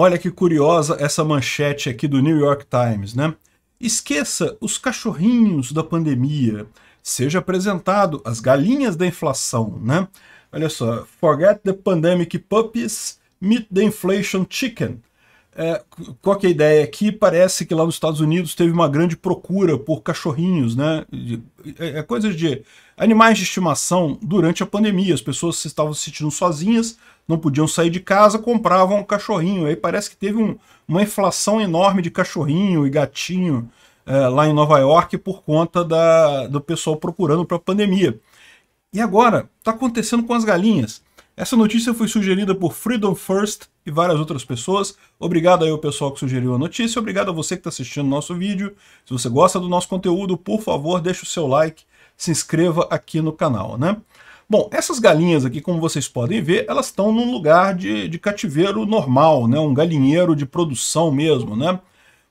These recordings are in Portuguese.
Olha que curiosa essa manchete aqui do New York Times, né? Esqueça os cachorrinhos da pandemia. Seja apresentado as galinhas da inflação, né? Olha só, forget the pandemic puppies, meet the inflation chicken. É, qual que é a ideia aqui? Parece que lá nos Estados Unidos teve uma grande procura por cachorrinhos, né? É, é coisa de animais de estimação durante a pandemia. As pessoas estavam se sentindo sozinhas, não podiam sair de casa, compravam um cachorrinho. Aí parece que teve um, uma inflação enorme de cachorrinho e gatinho é, lá em Nova York por conta da, do pessoal procurando para a pandemia. E agora, está acontecendo com as galinhas. Essa notícia foi sugerida por Freedom First e várias outras pessoas. Obrigado aí ao pessoal que sugeriu a notícia, obrigado a você que está assistindo nosso vídeo. Se você gosta do nosso conteúdo, por favor, deixe o seu like, se inscreva aqui no canal, né? Bom, essas galinhas aqui, como vocês podem ver, elas estão num lugar de, de cativeiro normal, né? Um galinheiro de produção mesmo, né?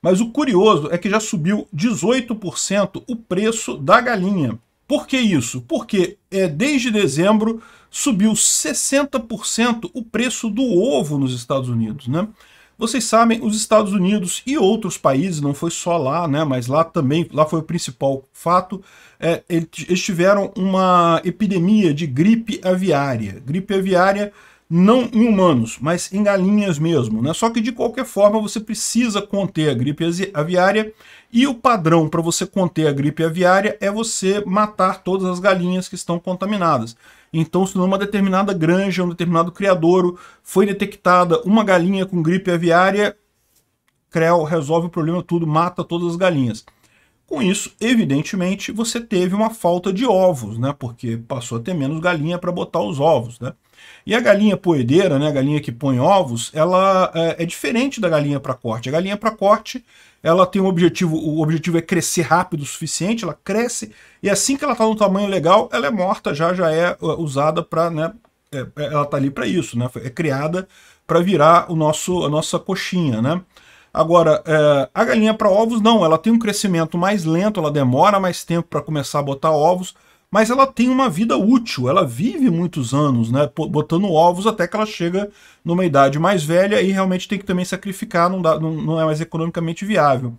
Mas o curioso é que já subiu 18% o preço da galinha. Por que isso? Porque é, desde dezembro subiu 60% o preço do ovo nos Estados Unidos, né? Vocês sabem, os Estados Unidos e outros países, não foi só lá, né, mas lá também, lá foi o principal fato, é, eles tiveram uma epidemia de gripe aviária. Gripe aviária não em humanos, mas em galinhas mesmo. Né? Só que de qualquer forma você precisa conter a gripe aviária e o padrão para você conter a gripe aviária é você matar todas as galinhas que estão contaminadas. Então, se numa determinada granja, um determinado criadouro, foi detectada uma galinha com gripe aviária, CREL resolve o problema tudo, mata todas as galinhas. Com isso, evidentemente, você teve uma falta de ovos, né? Porque passou a ter menos galinha para botar os ovos, né? E a galinha poedeira, né, a galinha que põe ovos, ela é, é diferente da galinha para corte. A galinha para corte ela tem um objetivo, o objetivo é crescer rápido o suficiente, ela cresce, e assim que ela está no tamanho legal, ela é morta, já já é uh, usada para, né, é, é ela está ali para isso, né, é criada para virar o nosso, a nossa coxinha, né. Agora, é, a galinha para ovos não, ela tem um crescimento mais lento, ela demora mais tempo para começar a botar ovos, mas ela tem uma vida útil, ela vive muitos anos, né, botando ovos até que ela chega numa idade mais velha e realmente tem que também sacrificar, não, dá, não, não é mais economicamente viável.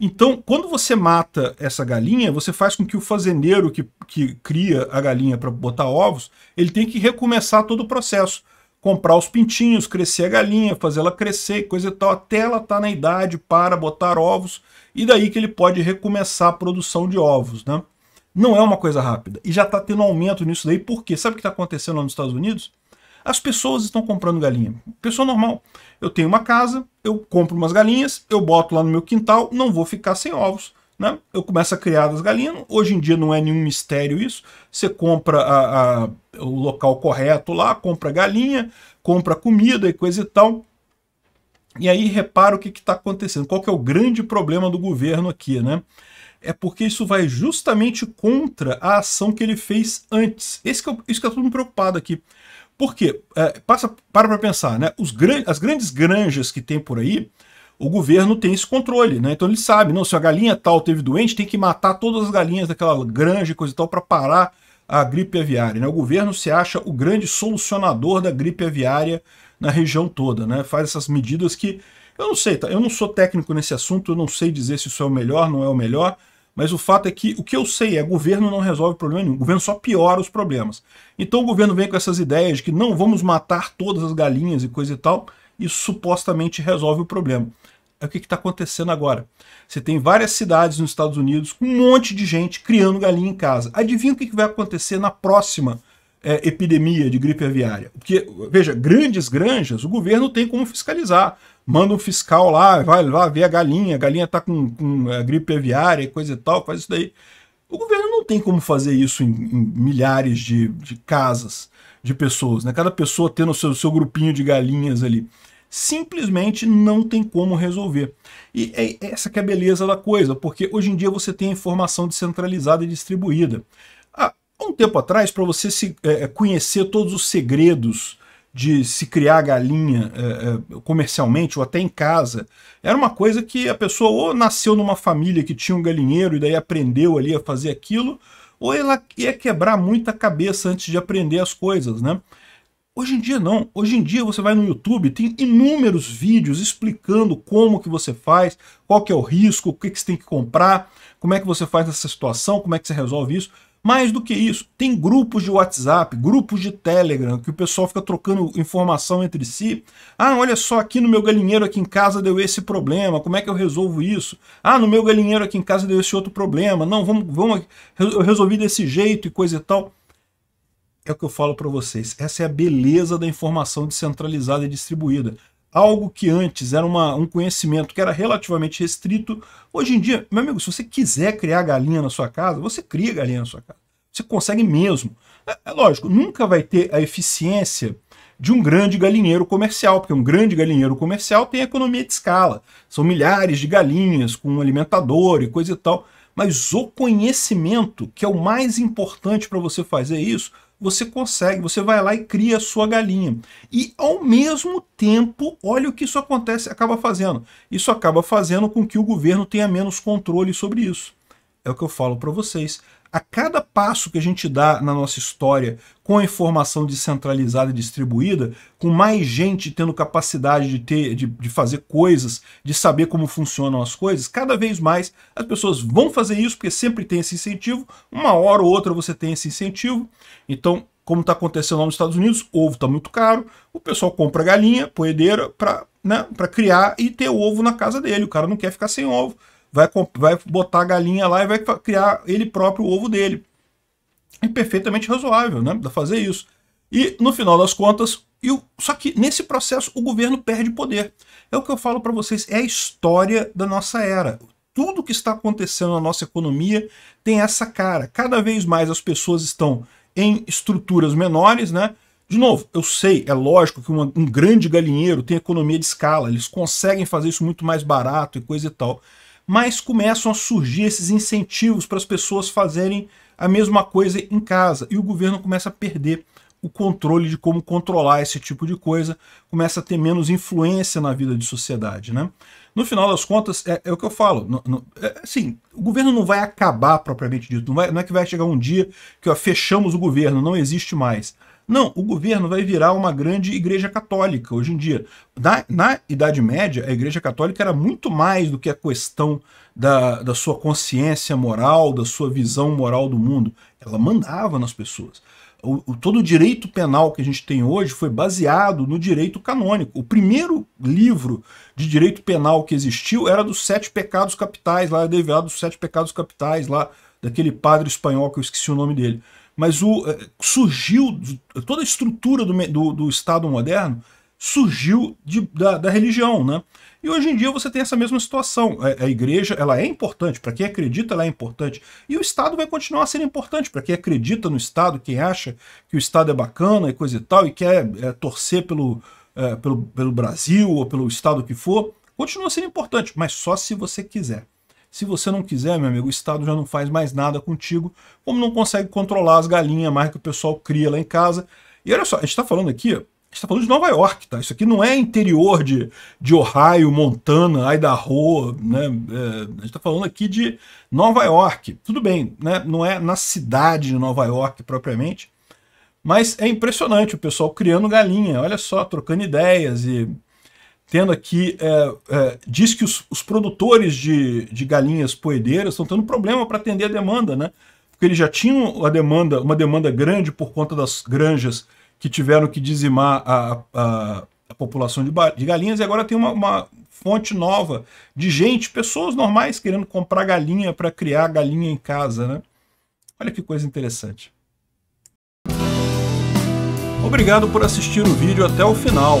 Então, quando você mata essa galinha, você faz com que o fazendeiro que, que cria a galinha para botar ovos, ele tem que recomeçar todo o processo. Comprar os pintinhos, crescer a galinha, fazer ela crescer, coisa e tal, até ela estar tá na idade para botar ovos, e daí que ele pode recomeçar a produção de ovos. Né? Não é uma coisa rápida. E já está tendo aumento nisso daí, por quê? Sabe o que está acontecendo lá nos Estados Unidos? As pessoas estão comprando galinha. Pessoa normal. Eu tenho uma casa, eu compro umas galinhas, eu boto lá no meu quintal, não vou ficar sem ovos. Né? Eu começo a criar as galinhas. Hoje em dia não é nenhum mistério isso. Você compra a, a, o local correto lá, compra galinha, compra comida e coisa e tal. E aí repara o que está acontecendo, qual que é o grande problema do governo aqui, né? É porque isso vai justamente contra a ação que ele fez antes. Esse que eu, é isso que eu estou me preocupado aqui. Por quê? É, passa, para para pensar, né? Os gran, as grandes granjas que tem por aí, o governo tem esse controle, né? Então ele sabe, não, se a galinha tal teve doente, tem que matar todas as galinhas daquela granja e coisa e tal para parar a gripe aviária. Né? O governo se acha o grande solucionador da gripe aviária na região toda, né? Faz essas medidas que eu não sei, tá? Eu não sou técnico nesse assunto, eu não sei dizer se isso é o melhor, não é o melhor, mas o fato é que o que eu sei é governo não resolve problema nenhum, o governo só piora os problemas. Então o governo vem com essas ideias de que não vamos matar todas as galinhas e coisa e tal, e supostamente resolve o problema. É o que está acontecendo agora. Você tem várias cidades nos Estados Unidos com um monte de gente criando galinha em casa. Adivinha o que, que vai acontecer na próxima é, epidemia de gripe aviária. Porque, veja, grandes granjas o governo tem como fiscalizar. Manda um fiscal lá, vai lá ver a galinha, a galinha está com, com a é, gripe aviária e coisa e tal, faz isso daí. O governo não tem como fazer isso em, em milhares de, de, casas, de pessoas, né? cada pessoa tendo o seu, seu grupinho de galinhas ali simplesmente não tem como resolver. E é, é essa que é a beleza da coisa, porque hoje em dia você tem a informação descentralizada e distribuída. Há um tempo atrás, para você se, é, é, conhecer todos os segredos de se criar galinha é, é, comercialmente ou até em casa, era uma coisa que a pessoa ou nasceu numa família que tinha um galinheiro e daí aprendeu ali a fazer aquilo, ou ela ia quebrar muita cabeça antes de aprender as coisas, né? Hoje em dia não. Hoje em dia você vai no YouTube, tem inúmeros vídeos explicando como que você faz, qual que é o risco, o que, que você tem que comprar, como é que você faz nessa situação, como é que você resolve isso. Mais do que isso, tem grupos de WhatsApp, grupos de Telegram, que o pessoal fica trocando informação entre si. Ah, olha só, aqui no meu galinheiro aqui em casa deu esse problema, como é que eu resolvo isso? Ah, no meu galinheiro aqui em casa deu esse outro problema, não, vamos, vamos eu resolvi desse jeito e coisa e tal. É o que eu falo para vocês, essa é a beleza da informação descentralizada e distribuída algo que antes era uma, um conhecimento que era relativamente restrito. Hoje em dia, meu amigo, se você quiser criar galinha na sua casa, você cria galinha na sua casa. Você consegue mesmo. É, é lógico, nunca vai ter a eficiência de um grande galinheiro comercial, porque um grande galinheiro comercial tem economia de escala. São milhares de galinhas com um alimentador e coisa e tal. Mas o conhecimento, que é o mais importante para você fazer isso, você consegue, você vai lá e cria a sua galinha. E ao mesmo tempo, olha o que isso acontece, acaba fazendo. Isso acaba fazendo com que o governo tenha menos controle sobre isso. É o que eu falo para vocês. A cada passo que a gente dá na nossa história com a informação descentralizada e distribuída, com mais gente tendo capacidade de, ter, de, de fazer coisas, de saber como funcionam as coisas, cada vez mais as pessoas vão fazer isso, porque sempre tem esse incentivo, uma hora ou outra você tem esse incentivo. Então, como está acontecendo lá nos Estados Unidos, ovo está muito caro, o pessoal compra galinha, poedeira, para né, criar e ter o ovo na casa dele. O cara não quer ficar sem ovo vai, vai botar a galinha lá e vai criar ele próprio o ovo dele. É perfeitamente razoável, né? Dá fazer isso. E, no final das contas, só que nesse processo o governo perde poder. É o que eu falo para vocês, é a história da nossa era. Tudo que está acontecendo na nossa economia tem essa cara. Cada vez mais as pessoas estão em estruturas menores, né? De novo, eu sei, é lógico que uma, um grande galinheiro tem economia de escala, eles conseguem fazer isso muito mais barato e coisa e tal mas começam a surgir esses incentivos para as pessoas fazerem a mesma coisa em casa. E o governo começa a perder o controle de como controlar esse tipo de coisa, começa a ter menos influência na vida de sociedade. Né? No final das contas, é, é o que eu falo. No, no, é, assim, o governo não vai acabar propriamente dito. Não, vai, não é que vai chegar um dia que ó, fechamos o governo, não existe mais. Não, o governo vai virar uma grande igreja católica hoje em dia. Na, na Idade Média, a igreja católica era muito mais do que a questão da, da sua consciência moral, da sua visão moral do mundo. Ela mandava nas pessoas. O, o, todo o direito penal que a gente tem hoje foi baseado no direito canônico. O primeiro livro de direito penal que existiu era dos sete pecados capitais, lá, é derivado dos sete pecados capitais, lá, daquele padre espanhol que eu esqueci o nome dele mas o, eh, surgiu toda a estrutura do, do, do Estado moderno surgiu de, da, da, religião, né? E hoje em dia você tem essa mesma situação. A, é, a igreja ela é importante, para quem acredita ela é importante. E o Estado vai continuar sendo importante, para quem acredita no Estado, quem acha que o Estado é bacana e coisa e tal, e quer é, torcer pelo, é, pelo, pelo Brasil ou pelo Estado que for, continua sendo importante, mas só se você quiser. Se você não quiser, meu amigo, o Estado já não faz mais nada contigo, como não consegue controlar as galinhas mais que o pessoal cria lá em casa. E olha só, a gente está falando aqui, a gente está falando de Nova York, tá? Isso aqui não é interior de, de Ohio, Montana, Idaho, né? É, a gente está falando aqui de Nova York. Tudo bem, né? Não é na cidade de Nova York propriamente, mas é impressionante o pessoal criando galinha, olha só, trocando ideias e tendo aqui, é, é, diz que os, os produtores de, de, galinhas poedeiras estão tendo problema para atender a demanda, né? Porque eles já tinham a demanda, uma demanda grande por conta das granjas que tiveram que dizimar a, a, a população de, de, galinhas e agora tem uma, uma, fonte nova de gente, pessoas normais querendo comprar galinha para criar galinha em casa, né? Olha que coisa interessante. Obrigado por assistir o vídeo até o final.